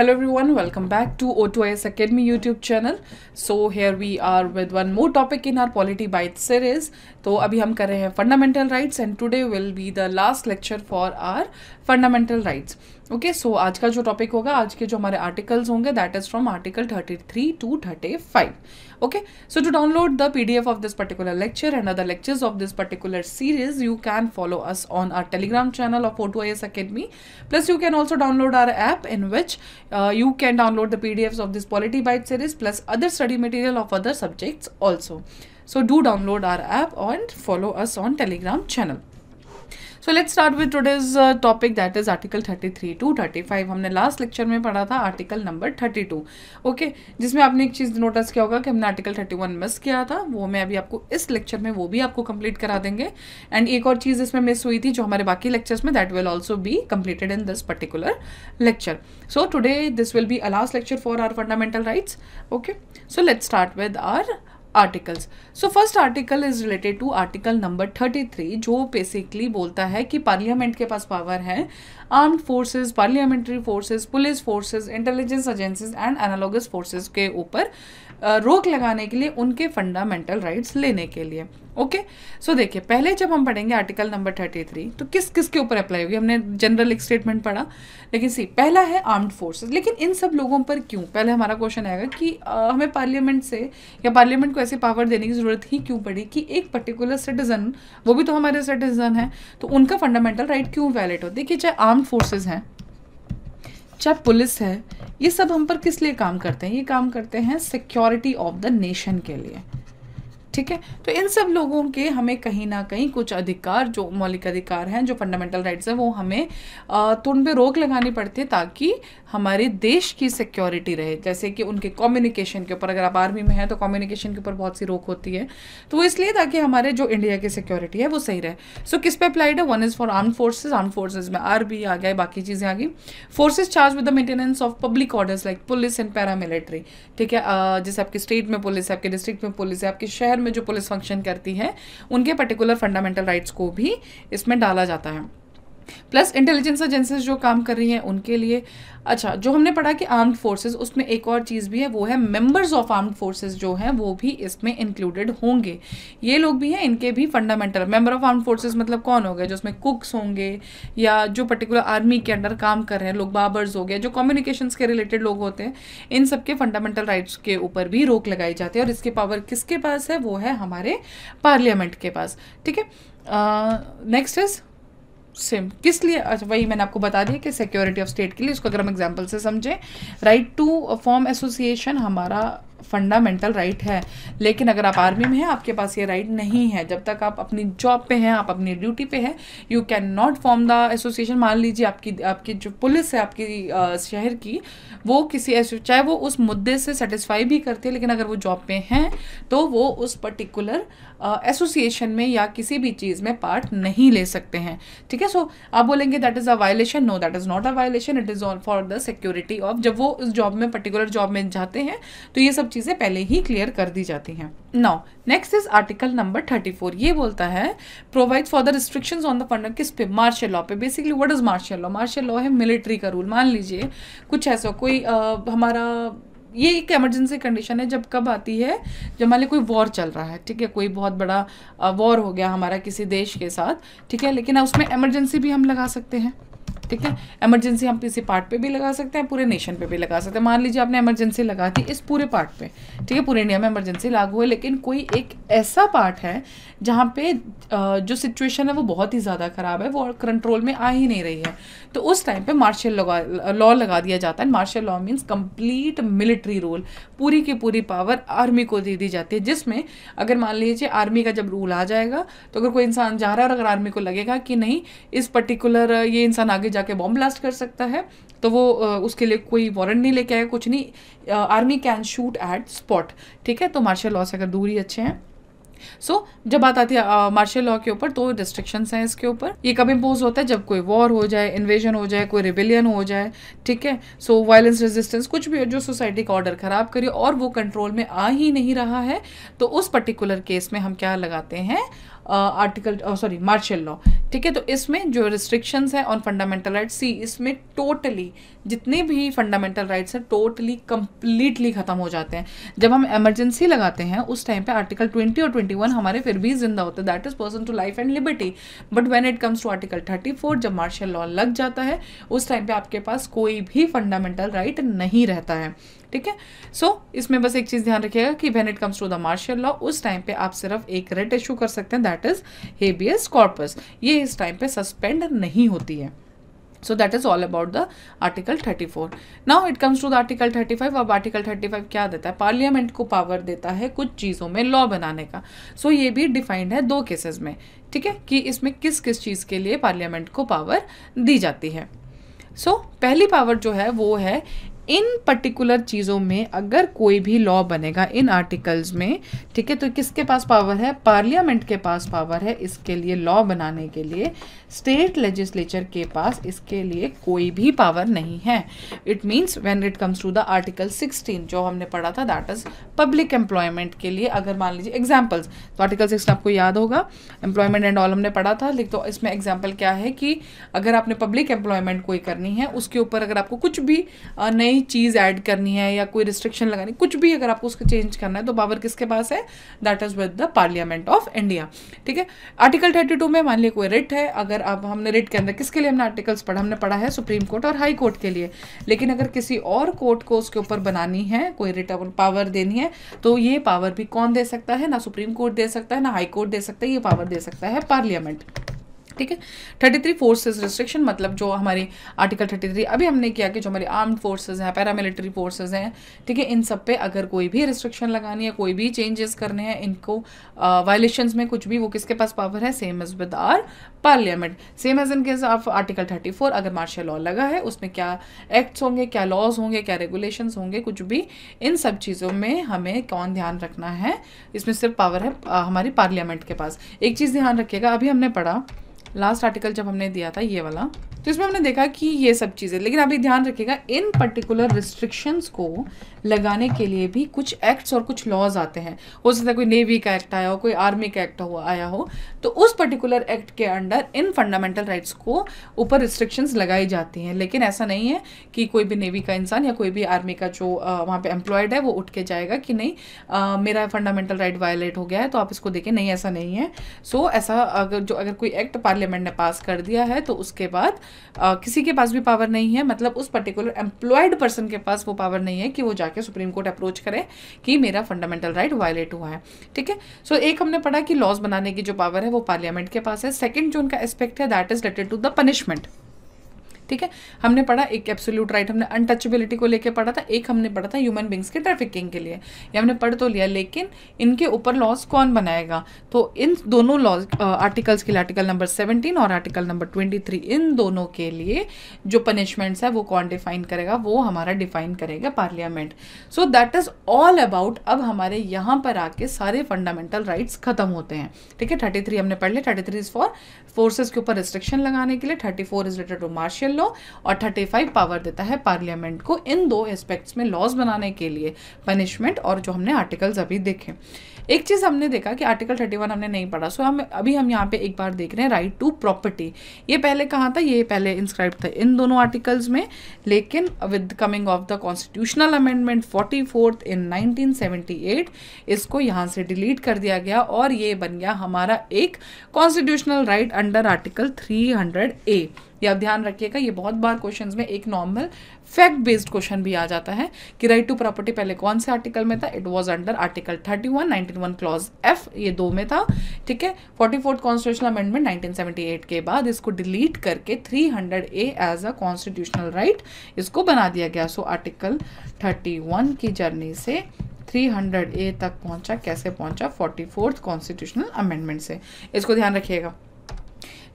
hello everyone welcome back to o2is academy youtube channel so here we are with one more topic in our polity bites series तो अभी हम कर रहे हैं fundamental rights and today will be the last lecture for our fundamental rights okay so आज का जो topic होगा आज के जो हमारे आर्टिकल्स होंगे that is from article thirty three to thirty five okay so to download the pdf of this particular lecture and other lectures of this particular series you can follow us on our telegram channel of o2is academy plus you can also download our app in which uh, you can download the pdfs of this polity byte series plus other study material of other subjects also so do download our app and follow us on telegram channel so let's start with today's topic that is article thirty three to thirty five हमने last lecture में पढ़ा था article number thirty two okay जिसमें आपने एक चीज़ notice किया होगा कि हमने आर्टिकल थर्टी वन मिस किया था वो मैं अभी आपको इस लेक्चर में वो भी आपको कंप्लीट करा देंगे एंड एक और चीज़ इसमें मिस हुई थी जो हमारे बाकी लेक्चर्स में that will also be completed in this particular lecture so today this will be a last lecture for our fundamental rights okay so let's start with our articles so first article is related to article number 33 जो basically बोलता है कि parliament के पास power है arm forces parliamentary forces police forces intelligence agencies and analogous forces के ऊपर रोक लगाने के लिए उनके फंडामेंटल राइट्स लेने के लिए ओके सो देखिए पहले जब हम पढ़ेंगे आर्टिकल नंबर थर्टी थ्री तो किस किस के ऊपर अप्लाई होगी हमने जनरल एक स्टेटमेंट पढ़ा लेकिन सी पहला है आर्म्ड फोर्सेस लेकिन इन सब लोगों पर क्यों पहले हमारा क्वेश्चन आएगा कि आ, हमें पार्लियामेंट से या पार्लियामेंट को ऐसी पावर देने की ज़रूरत ही क्यों पड़ी कि एक पर्टिकुलर सिटीज़न वो भी तो हमारे सिटीज़न है तो उनका फंडामेंटल राइट क्यों वैलिड हो देखिए चाहे आर्म्ड फोर्सेज हैं चाहे पुलिस है ये सब हम पर किस लिए काम करते हैं ये काम करते हैं सिक्योरिटी ऑफ द नेशन के लिए ठीक है तो इन सब लोगों के हमें कहीं ना कहीं कुछ अधिकार जो मौलिक अधिकार हैं जो फंडामेंटल राइट्स हैं वो हमें तो उन पर रोक लगानी पड़ती है ताकि हमारे देश की सिक्योरिटी रहे जैसे कि उनके कम्युनिकेशन के ऊपर अगर आप आर्मी में हैं तो कम्युनिकेशन के ऊपर बहुत सी रोक होती है तो वो इसलिए ताकि हमारे जो इंडिया की सिक्योरिटी है वो सही रहे सो so, किस पे अप्लाइड है one is for arm forces arm forces में आर आ गया बाकी चीज़ें आ गई forces charge with the maintenance of public orders like police and paramilitary ठीक है जैसे आपके स्टेट में पुलिस है आपके डिस्ट्रिक्ट में पुलिस है आपके शहर में में जो पुलिस फंक्शन करती है उनके पर्टिकुलर फंडामेंटल राइट्स को भी इसमें डाला जाता है प्लस इंटेलिजेंस एजेंसीज जो काम कर रही हैं उनके लिए अच्छा जो हमने पढ़ा कि आर्म्ड फोर्सेस उसमें एक और चीज़ भी है वो है मेंबर्स ऑफ आर्म्ड फोर्सेस जो हैं वो भी इसमें इंक्लूडेड होंगे ये लोग भी हैं इनके भी fundamental member of armed forces मतलब कौन हो गए जो उसमें कुक्स होंगे या जो पर्टिकुलर आर्मी के अंडर काम कर रहे हैं लोग बाबर्स हो गए जो कम्युनिकेशन के रिलेटेड लोग होते हैं इन सब के फंडामेंटल राइट्स के ऊपर भी रोक लगाई जाती है और इसके पावर किसके पास है वो है हमारे पार्लियामेंट के पास ठीक है नेक्स्ट इज़ सिम किस लिए अच्छा वही मैंने आपको बता दिया कि सिक्योरिटी ऑफ स्टेट के लिए उसको अगर हम एग्जाम्पल से समझें राइट टू फॉर्म एसोसिएशन हमारा फंडामेंटल राइट है लेकिन अगर आप आर्मी में हैं आपके पास ये राइट नहीं है जब तक आप अपनी जॉब पे हैं आप अपनी ड्यूटी पे हैं you can not form the association मान लीजिए आपकी आपकी जो पुलिस है आपकी शहर की वो किसी चाहे वो उस मुद्दे से सेटिस्फाई भी करती है लेकिन अगर वो जॉब पे हैं तो वो उस पर्टिकुलर एसोसिएशन में या किसी भी चीज़ में पार्ट नहीं ले सकते हैं ठीक है सो आप बोलेंगे that is a violation no that is not a violation it is all for the security of जब वो उस जॉब में पर्टिकुलर जॉब में जाते हैं तो ये सब चीज़ें पहले ही क्लियर कर दी जाती हैं now next is article number thirty four ये बोलता है provide for the restrictions on the fund किस पे मार्शल लॉ पे basically what is martial law martial law है मिलिट्री का रूल मान लीजिए कुछ ऐसा कोई आ, हमारा ये एक इमरजेंसी कंडीशन है जब कब आती है जब हमारे कोई वॉर चल रहा है ठीक है कोई बहुत बड़ा वॉर हो गया हमारा किसी देश के साथ ठीक है लेकिन उसमें इमरजेंसी भी हम लगा सकते हैं ठीक है एमरजेंसी हम किसी पार्ट पे भी लगा सकते हैं पूरे नेशन पे भी लगा सकते हैं मान लीजिए आपने एमरजेंसी लगा दी इस पूरे पार्ट पे ठीक है पूरे इंडिया में एमरजेंसी लागू है लेकिन कोई एक ऐसा पार्ट है जहाँ पे जो सिचुएशन है वो बहुत ही ज़्यादा ख़राब है वो कंट्रोल में आ ही नहीं रही है तो उस टाइम पर मार्शल लॉ लगा दिया जाता है martial law means complete military rule पूरी की पूरी पावर आर्मी को दे दी जाती है जिसमें अगर मान लीजिए आर्मी का जब रूल आ जाएगा तो अगर कोई इंसान जा रहा है और अगर आर्मी को लगेगा कि नहीं इस पर्टिकुलर ये इंसान आगे जा जाके बॉम्ब ब्लास्ट कर सकता है तो वो उसके लिए कोई वारंट नहीं लेके आएगा कुछ नहीं army can shoot at spot ठीक है तो मार्शल लॉ से अगर दूर ही अच्छे हैं सो so, जब बात आती है मार्शल लॉ के ऊपर तो रिस्ट्रिक्शन हैं इसके ऊपर ये कब इम्पोज होता है जब कोई वॉर हो जाए इन्वेजन हो जाए कोई रिबेलियन हो जाए ठीक है सो वायलेंस रेजिस्टेंस कुछ भी जो सोसाइटी का ऑर्डर खराब करे और वो कंट्रोल में आ ही नहीं रहा है तो उस पर्टिकुलर केस में हम क्या लगाते हैं आर्टिकल सॉरी मार्शल लॉ ठीक है तो इसमें जो रिस्ट्रिक्शंस हैं ऑन फंडामेंटल राइट सी इसमें टोटली जितने भी फंडामेंटल राइट्स हैं टोटली कम्प्लीटली ख़त्म हो जाते हैं जब हम एमरजेंसी लगाते हैं उस टाइम पे आर्टिकल ट्वेंटी और ट्वेंटी वन हमारे फिर भी जिंदा होते हैं that is person to life and liberty but when it comes to article thirty four जब मार्शल लॉ लग जाता है उस टाइम पर आपके पास कोई भी फंडामेंटल राइट नहीं रहता है ठीक है सो so, इसमें बस एक चीज़ ध्यान रखिएगा कि when it comes to the martial law उस टाइम पे आप सिर्फ एक रेट इशू कर सकते हैं दैट इज हेबियस कॉर्पस ये इस टाइम पे सस्पेंड नहीं होती है so that is all about the article 34 now it comes to the article 35 अब आर्टिकल 35 क्या देता है पार्लियामेंट को पावर देता है कुछ चीज़ों में लॉ बनाने का so ये भी डिफाइंड है दो केसेस में ठीक है कि इसमें किस किस चीज़ के लिए पार्लियामेंट को पावर दी जाती है सो so, पहली पावर जो है वो है इन पर्टिकुलर चीज़ों में अगर कोई भी लॉ बनेगा इन आर्टिकल्स में ठीक है तो किसके पास पावर है पार्लियामेंट के पास पावर है इसके लिए लॉ बनाने के लिए स्टेट लेजिस्लेचर के पास इसके लिए कोई भी पावर नहीं है it means when it comes to the article 16 जो हमने पढ़ा था दैट इज पब्लिक एम्प्लॉयमेंट के लिए अगर मान लीजिए एग्जाम्पल्स तो आर्टिकल सिक्सटीन आपको याद होगा एम्प्लॉयमेंट एंड ऑल हमने पढ़ा था लेकिन तो इसमें एग्जाम्पल क्या है कि अगर आपने पब्लिक एम्प्लॉयमेंट कोई करनी है उसके ऊपर अगर आपको कुछ भी नई नई चीज़ ऐड करनी है या कोई रिस्ट्रिक्शन लगानी कुछ भी अगर आपको उसको चेंज करना है तो पावर किसके पास है that is with the parliament of India ठीक है आर्टिकल थर्टी टू में मान लिया कोई रिट है अगर आप हमने रिट के अंदर किसके लिए हमने आर्टिकल्स पढ़ा हमने पढ़ा है सुप्रीम कोर्ट और हाई कोर्ट के लिए लेकिन अगर किसी और कोर्ट को उसके ऊपर बनानी है कोई रिट पावर देनी है तो ये पावर भी कौन दे सकता है ना सुप्रीम कोर्ट दे सकता है ना हाई कोर्ट दे सकता है ये पावर दे सकता है पार्लियामेंट ठीक है थर्टी थ्री फोर्सेज रिस्ट्रिक्शन मतलब जो हमारी आर्टिकल थर्टी थ्री अभी हमने किया कि जो हमारी आर्म्ड फोर्सेज हैं पैरामिलिट्री फोर्सेज हैं ठीक है इन सब पे अगर कोई भी रिस्ट्रिक्शन लगानी है कोई भी चेंजेस करने हैं इनको वायलेशन में कुछ भी वो किसके पास पावर है same as with our parliament same as in case of article thirty four अगर मार्शल लॉ लगा है उसमें क्या एक्ट्स होंगे क्या लॉज होंगे क्या रेगुलेशन होंगे कुछ भी इन सब चीज़ों में हमें कौन ध्यान रखना है इसमें सिर्फ पावर है हमारी पार्लियामेंट के पास एक चीज़ ध्यान रखिएगा अभी हमने पढ़ा लास्ट आर्टिकल जब हमने दिया था ये वाला तो इसमें हमने देखा कि ये सब चीज़ें लेकिन अभी ध्यान रखिएगा इन पर्टिकुलर रिस्ट्रिक्शंस को लगाने के लिए भी कुछ एक्ट्स और कुछ लॉज आते हैं हो सकता है कोई नेवी का एक्ट आया हो कोई आर्मी का एक्ट हुआ आया हो तो उस पर्टिकुलर एक्ट के अंडर इन फंडामेंटल राइट्स को ऊपर रिस्ट्रिक्शंस लगाई जाती हैं लेकिन ऐसा नहीं है कि कोई भी नेवी का इंसान या कोई भी आर्मी का जो वहाँ पर एम्प्लॉयड है वो उठ के जाएगा कि नहीं आ, मेरा फंडामेंटल राइट वायलेट हो गया है तो आप इसको देखें नहीं ऐसा नहीं है सो so, ऐसा अगर जो अगर कोई एक्ट पार्लियामेंट ने पास कर दिया है तो उसके बाद आ, किसी के पास भी पावर नहीं है मतलब उस पर्टिकुलर एम्प्लॉयड पर्सन के पास वो पावर नहीं है कि वो जाके जाके सुप्रीम कोर्ट अप्रोच करें कि मेरा फंडामेंटल राइट वायलेट हुआ है ठीक है सो एक हमने पढ़ा कि लॉज बनाने की जो पावर है वो पार्लियामेंट के पास है सेकेंड जो उनका एस्पेक्ट है that is related to the punishment ठीक है हमने पढ़ा एक एब्सोल्यूट राइट हमने अनटचेबिलिटी को लेकर पढ़ा था एक हमने पढ़ा था ह्यूमन बींग्स के ट्रैफिकिंग के लिए ये हमने पढ़ तो लिया लेकिन इनके ऊपर लॉज कौन बनाएगा तो इन दोनों लॉज आर्टिकल्स के लिए आर्टिकल नंबर सेवनटीन और आर्टिकल नंबर ट्वेंटी थ्री इन दोनों के लिए जो पनिशमेंट्स है वो कौन डिफाइन करेगा वो हमारा डिफाइन करेगा parliament so that is all about अब हमारे यहाँ पर आके सारे फंडामेंटल राइट्स खत्म होते हैं ठीक है थर्टी थ्री हमने पढ़ लिया thirty three is for forces के ऊपर रिस्ट्रिक्शन लगाने के लिए thirty four is related to martial law और थर्टी फाइव पावर देता है पार्लियामेंट को इन दो एस्पेक्ट्स में लॉज बनाने के लिए पनिशमेंट और जो हमने आर्टिकल्स अभी देखे एक चीज़ हमने देखा कि आर्टिकल थर्टी वन हमने नहीं पढ़ा सो हम अभी हम यहाँ पे एक बार देख रहे हैं राइट टू प्रॉपर्टी ये पहले कहाँ था ये पहले इंस्क्राइब था इन दोनों आर्टिकल्स में लेकिन with coming of the constitutional amendment forty fourth in nineteen seventy eight इसको यहाँ से डिलीट कर दिया गया और ये बन गया हमारा एक constitutional right under article three hundred A ये आप ध्यान रखिएगा ये बहुत बार क्वेश्चन में एक नॉर्मल फैक्ट बेस्ड क्वेश्चन भी आ जाता है कि राइट टू प्रॉपर्टी पहले कौन से आर्टिकल में था it was under article thirty one one clause F ये दो में था ठीक है forty fourth constitutional amendment nineteen seventy eight के बाद इसको डिलीट करके three hundred A as a constitutional right इसको बना दिया गया सो आर्टिकल थर्टी वन की जर्नी से 300 ए तक पहुंचा कैसे पहुंचा फोर्टी फोर्थ कॉन्स्टिट्यूशनल अमेंडमेंट से इसको ध्यान रखिएगा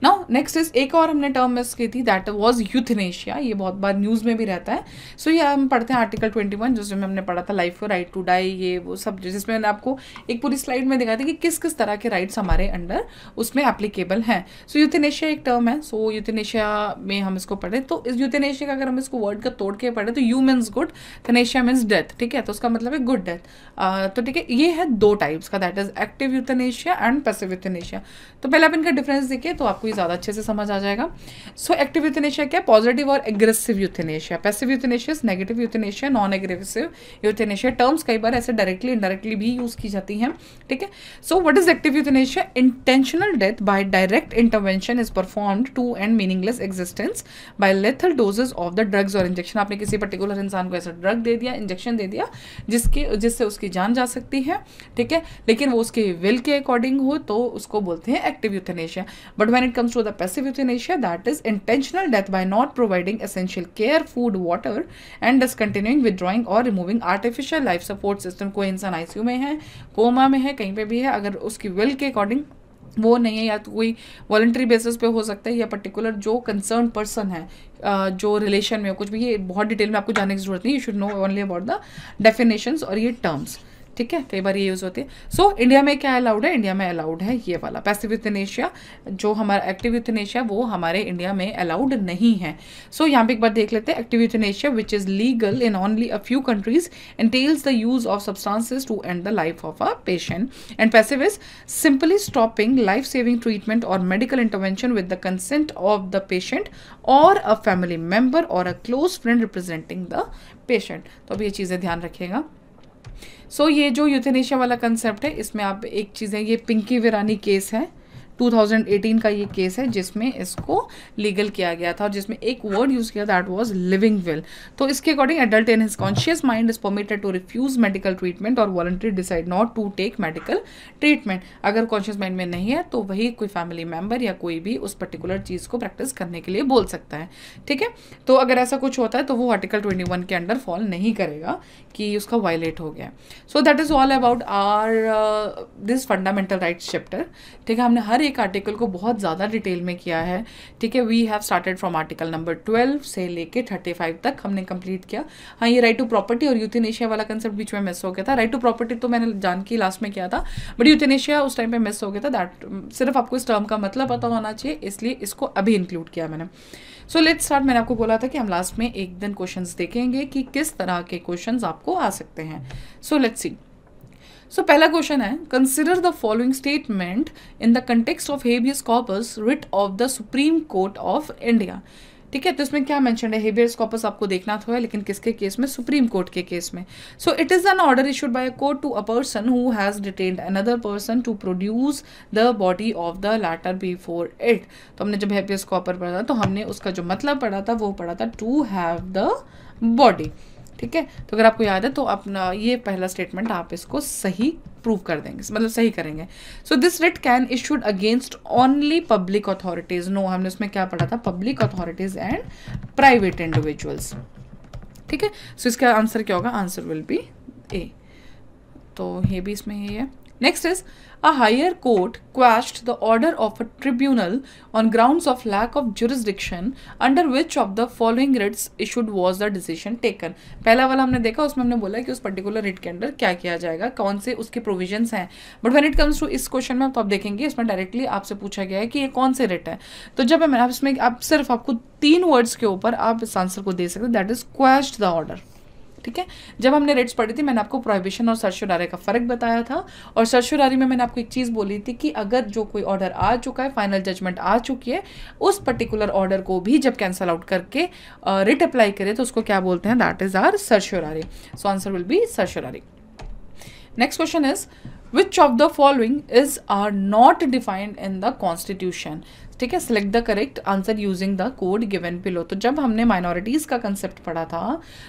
नाउ नेक्स्ट इज एक और हमने टर्म मिस की थी दैट वॉज यूथनेशिया ये बहुत बार न्यूज़ में भी रहता है सो so, ये हम पढ़ते हैं आर्टिकल ट्वेंटी वन जिसमें हमने पढ़ा था लाइफ राइट टू डाई ये वो सब जिसमें मैंने आपको एक पूरी स्लाइड में दिखाया था कि किस किस तरह के राइट्स हमारे अंडर उसमें एप्लीकेबल हैं सो यूथनेशिया एक टर्म है सो so, यूथनेशिया में हम इसको पढ़े तो इस यूथनेशिया का अगर हम इसको वर्ड का तोड़ के पढ़े तो eu means good thanasia means death ठीक है तो उसका मतलब है गुड डेथ तो ठीक है ये है दो टाइप्स का that is active euthanasia and passive euthanasia तो पहले आप इनका डिफरेंस देखिए तो आपको आपको ये ज़्यादा अच्छे से समझ आ जाएगा सो एक्टिव यूथेनेशिया क्या पॉजिटिव और aggressive euthanasia passive euthanasias negative euthanasia non aggressive euthanasia terms कई बार ऐसे डायरेक्टली इनडायरेक्टली भी यूज़ की जाती हैं ठीक है so what is active euthanasia intentional death by direct intervention is perform to end meaningless existence by lethal doses of the drugs or injection आपने किसी पर्टिकुलर इंसान को ऐसा ड्रग दे दिया इंजेक्शन दे दिया जिसके जिससे उसकी जान जा सकती है ठीक है लेकिन वो उसके विल के अकॉर्डिंग हो तो उसको बोलते हैं active euthanasia but when it comes to the passive euthanasia, that is intentional death by not providing essential care, food, water, and discontinuing, withdrawing or removing artificial life support system. कोई इंसान ICU में है coma में है कहीं पे भी है अगर उसकी विल के अकॉर्डिंग वो नहीं है या तो कोई वॉल्ट्री बेसिस पे हो सकता है या पर्टिकुलर जो कंसर्न पर्सन है जो रिलेशन में हो कुछ भी ये बहुत डिटेल में आपको जानने की जरूरत नहीं you should know only about the definitions और ये टर्म्स ठीक है कई बार ये यूज़ होती है सो so, इंडिया में क्या अलाउड है इंडिया में अलाउड है ये वाला पैसिव यूथनेशिया जो हमारा एक्टिव यूथनेशिया वो हमारे इंडिया में अलाउड नहीं है सो so, यहाँ पे एक बार देख लेते हैं active euthanasia which is legal in only a few countries tells the use of substances to end the life of a patient and passive is simply stopping life saving treatment or medical intervention with the consent of the patient or a family member or a close friend representing the patient तो अब ये चीज़ें ध्यान रखिएगा सो so, ये जो euthanasia वाला concept है इसमें आप एक चीज़ है ये पिंकी विरानी केस है 2018 का ये केस है जिसमें इसको लीगल किया गया था और जिसमें एक वर्ड यूज़ किया दैट वाज लिविंग विल तो इसके according adult in his conscious mind is permitted to refuse medical treatment or voluntary decide not to take medical treatment अगर कॉन्शियस माइंड में नहीं है तो वही कोई फैमिली मेंबर या कोई भी उस पर्टिकुलर चीज़ को प्रैक्टिस करने के लिए बोल सकता है ठीक है तो अगर ऐसा कुछ होता है तो वो आर्टिकल ट्वेंटी वन के अंडर फॉल नहीं करेगा कि उसका वायलेट हो गया so that is all about our this fundamental right chapter ठीक है हमने हर एक आर्टिकल को बहुत ज़्यादा डिटेल में किया है ठीक है we have started from article number twelve से लेके थर्टी फाइव तक हमने कंप्लीट किया हाँ ये राइट टू प्रॉपर्टी और यूथेनेशिया वाला कंसेप्ट बीच में मिस हो गया था राइट टू प्रॉपर्टी तो मैंने जान की लास्ट में किया था बट यूथेनेशिया उस टाइम पर मिस हो गया था दैट सिर्फ आपको इस टर्म का मतलब पता होना चाहिए इसलिए इसको अभी इंक्लूड किया मैंने सो लेट स्टार्ट मैंने आपको बोला था कि हम लास्ट में एक दिन क्वेश्चंस देखेंगे कि किस तरह के क्वेश्चंस आपको आ सकते हैं so let's see so so, पहला क्वेश्चन है consider the following statement in the context of habeas corpus writ of the supreme court of India ठीक है तो इसमें क्या मैंशन है हेबियस कॉर्पस आपको देखना तो है लेकिन किसके केस में सुप्रीम कोर्ट के केस में so it is an order issued by a court to a person who has detained another person to produce the body of the latter before it तो हमने जब हेबियस कॉपर पढ़ा तो हमने उसका जो मतलब पढ़ा था वो पढ़ा था टू हैव द बॉडी ठीक है तो अगर आपको याद है तो अपना ये पहला स्टेटमेंट आप इसको सही प्रूव कर देंगे मतलब सही करेंगे so this writ can issued against only public authorities no हमने उसमें क्या पढ़ा था public authorities and private individuals ठीक है सो इसका आंसर क्या होगा आंसर विल बी ए तो ये भी इसमें ये है Next is a higher court quashed the order of a tribunal on grounds of lack of jurisdiction under which of the following writs issued was the decision taken. पहला वाला हमने देखा उसमें हमने बोला कि उस पर्टिकुलर रिट के अंडर क्या किया जाएगा कौन से उसके प्रोविजन हैं but when it comes to इस क्वेश्चन में तो आप देखेंगे इसमें डायरेक्टली आपसे पूछा गया है कि ये कौन से रिट है तो जब मैं आप इसमें आप सिर्फ आपको तीन वर्ड्स के ऊपर आप इस आंसर को दे सकते that is quashed the order ठीक है जब हमने रेट्स पढ़ी थी मैंने आपको प्रोहिबिशन और सरशुरारे का फ़र्क बताया था और सरशुरारी में मैंने आपको एक चीज़ बोली थी कि अगर जो कोई ऑर्डर आ चुका है फाइनल जजमेंट आ चुकी है उस पर्टिकुलर ऑर्डर को भी जब कैंसल आउट करके रिट अप्लाई करे तो उसको क्या बोलते हैं that is our certiorari so answer will be certiorari next question is which of the following is are not defined in the constitution ठीक है select the correct answer using the code given below तो जब हमने minorities का concept पढ़ा था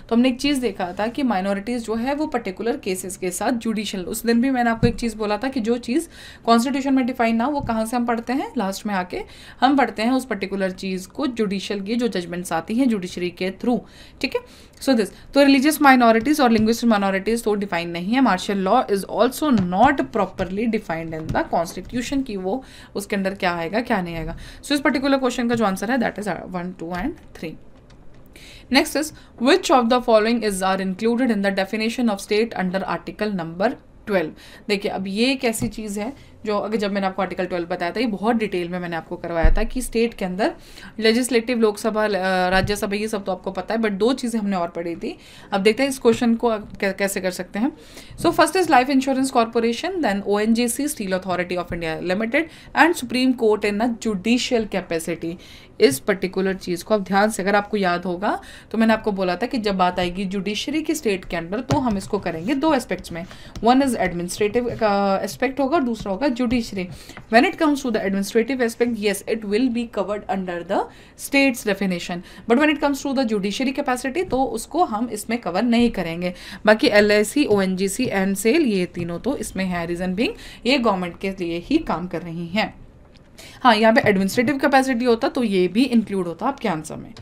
तो हमने एक चीज़ देखा था कि माइनॉरिटीज़ जो है वो पर्टिकुलर केसेस के साथ जुडिशियल उस दिन भी मैंने आपको एक चीज़ बोला था कि जो चीज़ कॉन्स्टिट्यूशन में डिफाइन ना वो कहाँ से हम पढ़ते हैं लास्ट में आके हम पढ़ते हैं उस पर्टिकुलर चीज़ को जुडिशियल की जो जजमेंट्स आती हैं जुडिशरी के थ्रू ठीक है सो दिस तो रिलीजियस माइनॉरिटीज़ और लिंग्विस्टिक माइनॉरिटीज़ तो डिफाइन नहीं है martial law is also not properly defined in the constitution की वो उसके अंदर क्या आएगा क्या नहीं आएगा सो इस पर्टिकुलर क्वेश्चन का जो आंसर है that is one two and three next is which of the following is are included in the definition of state under article number twelve देखिए अब ये एक ऐसी चीज़ है जो अगर जब मैंने आपको आर्टिकल ट्वेल्व बताया था ये बहुत डिटेल में मैंने आपको करवाया था कि स्टेट के अंदर लेजिस्लेटिव लोकसभा राज्यसभा ये सब तो आपको पता है बट दो चीज़ें हमने और पढ़ी थी अब देखते हैं इस क्वेश्चन को कैसे कर सकते हैं so first is life insurance corporation then oh steel authority of India limited and supreme court in a judicial capacity इस पर्टिकुलर चीज़ को अब ध्यान से अगर आपको याद होगा तो मैंने आपको बोला था कि जब बात आएगी जुडिशरी की स्टेट के अंडर तो हम इसको करेंगे दो एस्पेक्ट्स में वन इज़ एडमिनिस्ट्रेटिव एस्पेक्ट होगा और दूसरा होगा judiciary when it comes to the administrative aspect yes it will be covered under the states definition but when it comes to the judiciary capacity तो उसको हम इसमें कवर नहीं करेंगे बाकी L I C O N G C and SAIL ये तीनों तो इसमें है रीज़न बिंग ये गवर्नमेंट के लिए ही काम कर रही हैं हाँ यहाँ पे एडमिनिस्ट्रेटिव कैपेसिटी होता तो ये भी इंक्लूड होता आपके आंसर में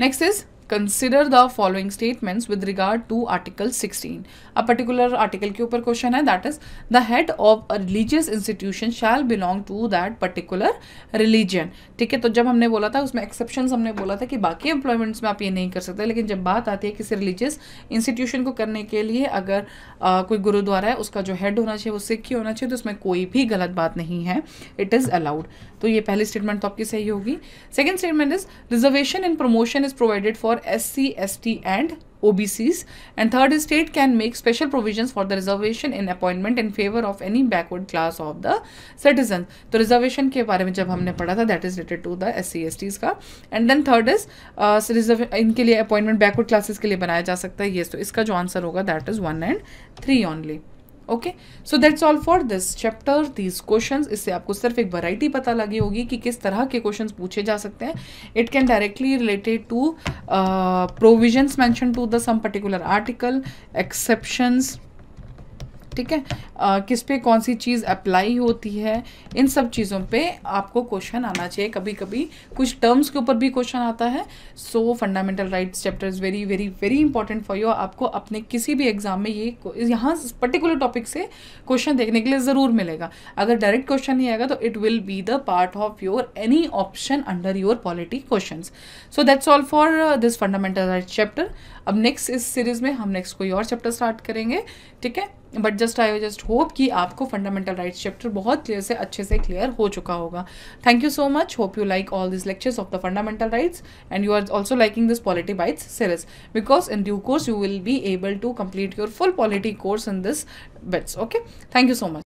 next is consider the following statements with regard to article sixteen a particular article के ऊपर क्वेश्चन है that is the head of a religious institution shall belong to that particular religion ठीक है तो जब हमने बोला था उसमें एक्सेप्शन हमने बोला था कि बाकी एम्प्लॉयमेंट्स में आप ये नहीं कर सकते लेकिन जब बात आती है किसी रिलीजियस इंस्टीट्यूशन को करने के लिए अगर आ, कोई गुरुद्वारा है उसका जो हेड होना चाहिए वो सिख ही होना चाहिए तो उसमें कोई भी गलत बात नहीं है इट इज़ अलाउड तो ये पहली स्टेटमेंट तो आपकी सही होगी second statement is reservation and promotion is provided for S C S T and OBCs. And third, is state can make special provisions for the reservation in appointment in favor of any backward class of the citizen. तो reservation के बारे में जब हमने पढ़ा था that is related to the SCSTs STs का. And then third is uh, reserve इनके लिए appointment backward classes के लिए बनाया जा सकता है. Yes, तो इसका जो answer होगा that is one and three only. Okay so that's all for this chapter this question इससे आपको सिर्फ एक वैरायटी पता लगी होगी कि किस तरह के क्वेश्चन पूछे जा सकते हैं it can directly related to provisions mention to the some particular article exceptions ठीक है आ, किस पे कौन सी चीज़ अप्लाई होती है इन सब चीज़ों पे आपको क्वेश्चन आना चाहिए कभी कभी कुछ टर्म्स के ऊपर भी क्वेश्चन आता है so fundamental rights chapter is very very very important for you आपको अपने किसी भी एग्जाम में ये यहाँ पर्टिकुलर टॉपिक से क्वेश्चन देखने के लिए ज़रूर मिलेगा अगर डायरेक्ट क्वेश्चन नहीं आएगा तो it will be the part of your any option under your polity question so that's all for this fundamental rights chapter अब नेक्स्ट इस सीरीज़ में हम नेक्स्ट कोई और चैप्टर स्टार्ट करेंगे ठीक है but just I just hope कि आपको फंडामेंटल राइट्स चैप्टर बहुत क्लियर से अच्छे से क्लियर हो चुका होगा thank you so much hope you like all this lectures of the fundamental rights and you are also liking this polity bytes series because in due course you will be able to complete your full polity course in this bytes okay thank you so much